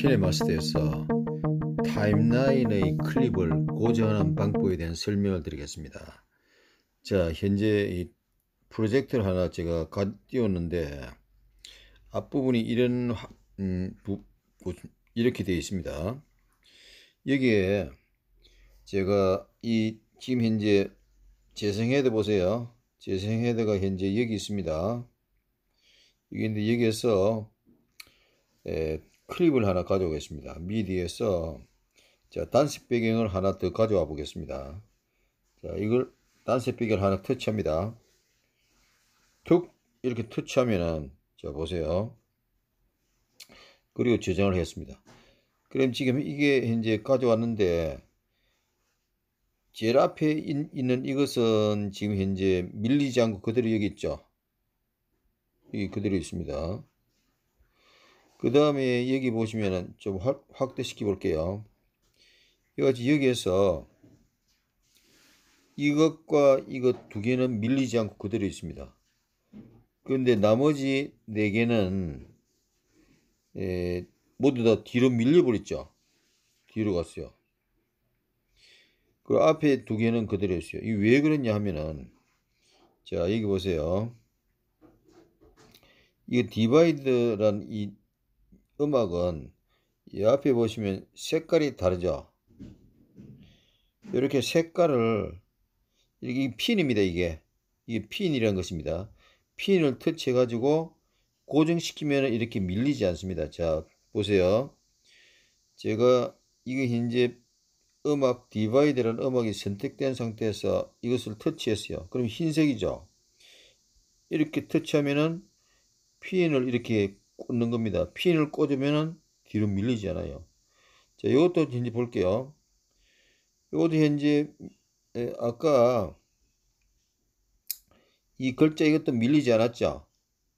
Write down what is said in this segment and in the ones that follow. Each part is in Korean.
키네마스터에서 타임라인의 클립을 고정하는 방법에 대한 설명을 드리겠습니다. 자, 현재 이 프로젝트를 하나 제가 띄웠는데 앞부분이 이런 음, 부, 이렇게 되어 있습니다. 여기에 제가 이 지금 현재 재생 헤드 보세요. 재생 헤드가 현재 여기 있습니다. 여기인데 여기에서 클립을 하나 가져오겠습니다. 미디에서 자, 단색 배경을 하나 더 가져와 보겠습니다. 자, 이걸 단색 배경을 하나 터치합니다. 툭 이렇게 터치하면은 자, 보세요. 그리고 저장을 했습니다. 그럼 지금 이게 현재 가져왔는데 제일 앞에 인, 있는 이것은 지금 현재 밀리지 않고 그대로 여기 있죠. 여기 그대로 있습니다. 그 다음에 여기 보시면은 좀 확대시켜 볼게요. 여기 여기에서 이것과 이것 두 개는 밀리지 않고 그대로 있습니다. 그런데 나머지 네 개는 에, 예, 모두 다 뒤로 밀려버렸죠. 뒤로 갔어요. 그 앞에 두 개는 그대로 있어요. 이 왜 그랬냐 하면은 자 여기 보세요. 이거 디바이드란 이 음악은 이 앞에 보시면 색깔이 다르죠. 이렇게 색깔을 이게 핀입니다. 이게 이게 핀이라는 것입니다. 핀을 터치해 가지고 고정시키면 이렇게 밀리지 않습니다. 자 보세요. 제가 이게 현재 음악 디바이드라는 음악이 선택된 상태에서 이것을 터치했어요. 그럼 흰색이죠. 이렇게 터치하면은 핀을 이렇게 꽂는 겁니다. 핀을 꽂으면은 뒤로 밀리지않아요 자, 이것도 이제 볼게요. 이것도 현재 아까 이 글자 이것도 밀리지 않았죠.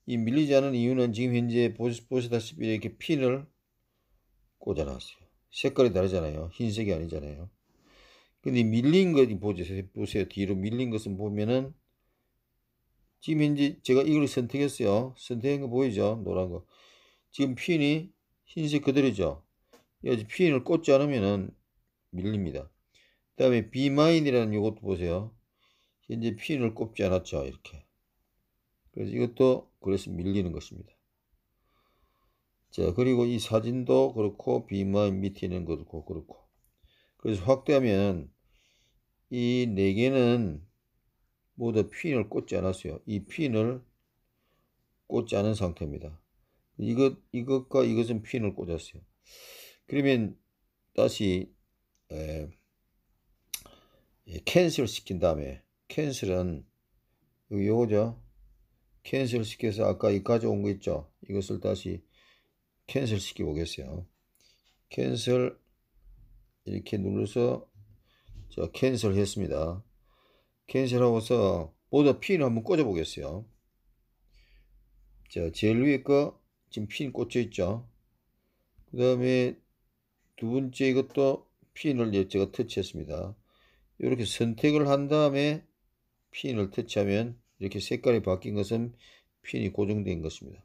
이 밀리지 않은 이유는 지금 현재 보시, 보시다시피 이렇게 핀을 꽂아놨어요. 색깔이 다르잖아요. 흰색이 아니잖아요. 근데 밀린 것이 보세요. 보세요. 뒤로 밀린 것은 보면은 지금 현재 제가 이걸 선택했어요. 선택한 거 보이죠? 노란 거. 지금 핀이 흰색 그대로죠. 여기 핀을 꽂지 않으면은 밀립니다. 그 다음에 비마인이라는요것도 보세요. 현재 핀을 꽂지 않았죠. 이렇게. 그래서 이것도 그래서 밀리는 것입니다. 자, 그리고 이 사진도 그렇고 비마인 밑에 있는 것도 그렇고 그래서 확대하면 이 네 개는 모두 핀을 꽂지 않았어요. 이 핀을 꽂지 않은 상태입니다. 이것, 이것과 이것은 핀을 꽂았어요. 그러면 다시 에, 예, 캔슬 시킨 다음에 캔슬은 여기 요거죠. 캔슬 시켜서 아까 이가져온거 있죠. 이것을 다시 캔슬 시켜 보겠어요. 캔슬 이렇게 눌러서 자 캔슬 했습니다. 캔슬하고서 모두 핀을 한번 꽂아 보겠어요 자 제일 위에 거 지금 핀 꽂혀 있죠 그 다음에 두 번째 이것도 핀을 제가 터치했습니다 이렇게 선택을 한 다음에 핀을 터치하면 이렇게 색깔이 바뀐 것은 핀이 고정된 것입니다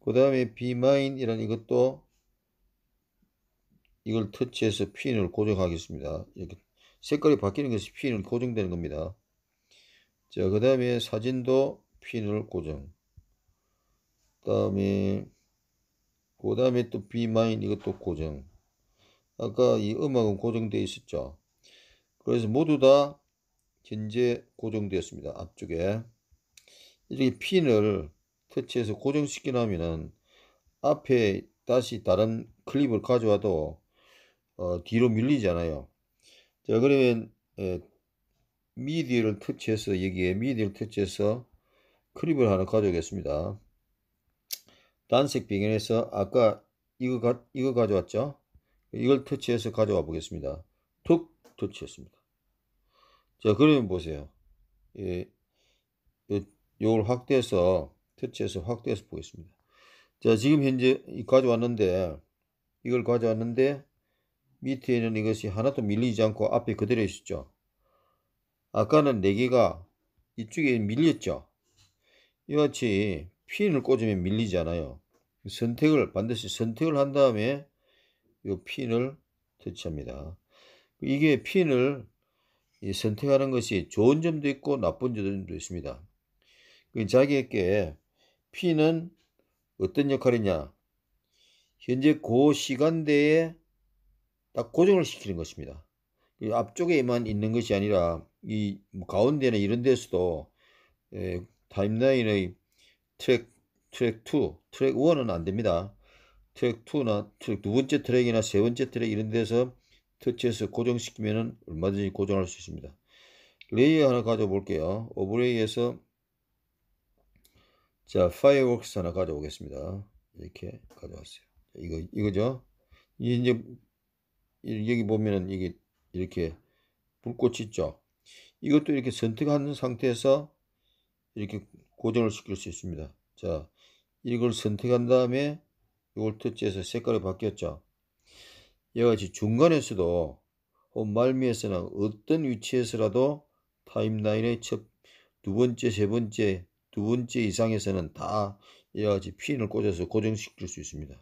그 다음에 비마인이라는 이것도 이걸 터치해서 핀을 고정하겠습니다 이렇게 색깔이 바뀌는 것이 핀을 고정되는 겁니다. 자, 그 다음에 사진도 핀을 고정. 그 다음에, 그 다음에 또 B마인 이것도 고정. 아까 이 음악은 고정되어 있었죠. 그래서 모두 다 현재 고정되었습니다. 앞쪽에. 이렇게 핀을 터치해서 고정시키고 나면은 앞에 다시 다른 클립을 가져와도 어, 뒤로 밀리잖아요. 자 그러면 예, 미디를 터치해서 여기에 미디를 터치해서 크립을 하나 가져오겠습니다. 단색 비행에서 아까 이거 가, 이거 가져왔죠? 이걸 터치해서 가져와 보겠습니다. 툭 터치했습니다. 자 그러면 보세요. 예, 요걸 확대해서 터치해서 확대해서 보겠습니다. 자 지금 현재 가져왔는데 이걸 가져왔는데 밑에는 이것이 하나도 밀리지 않고 앞에 그대로 있었죠. 아까는 4개가 이쪽에 밀렸죠. 이같이 핀을 꽂으면 밀리지않아요 선택을 반드시 선택을 한 다음에 이 핀을 터치합니다. 이게 핀을 선택하는 것이 좋은 점도 있고 나쁜 점도 있습니다. 그 자기에게 핀은 어떤 역할이냐 현재 그 시간대에 딱 고정을 시키는 것입니다. 이 앞쪽에만 있는 것이 아니라 이 가운데나 이런 데서도 에, 예, 타임라인의 트랙 트랙 2, 트랙 1은 안 됩니다. 트랙 2나 트랙 두 번째 트랙이나 세 번째 트랙 이런 데서 터치해서 고정시키면 얼마든지 고정할 수 있습니다. 레이어 하나 가져볼게요. 오브레이에서 자, 파이어웍스 하나 가져오겠습니다. 이렇게 가져왔어요. 이거, 이거죠. 이제 여기 보면은 이게 이렇게 불꽃 이 있죠. 이것도 이렇게 선택한 상태에서 이렇게 고정을 시킬 수 있습니다. 자, 이걸 선택한 다음에 이걸 터치해서 색깔이 바뀌었죠. 여와 같이 중간에서도 말미에서는 어떤 위치에서라도 타임라인의 첫, 두 번째, 세 번째, 두 번째 이상에서는 다여와 같이 핀을 꽂아서 고정시킬 수 있습니다.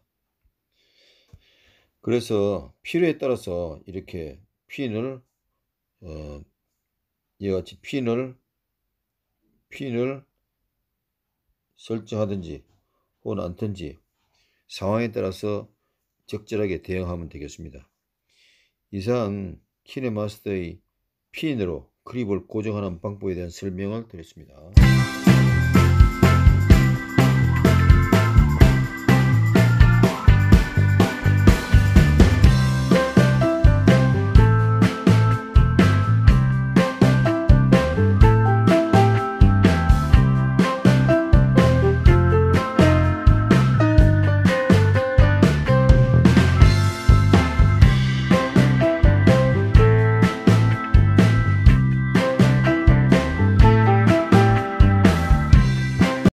그래서 필요에 따라서 이렇게 핀을 어, 이와 같이 핀을 핀을 설정하든지 혹은 않든지 상황에 따라서 적절하게 대응하면 되겠습니다. 이상 키네마스터의 핀으로 그립을 고정하는 방법에 대한 설명을 드렸습니다.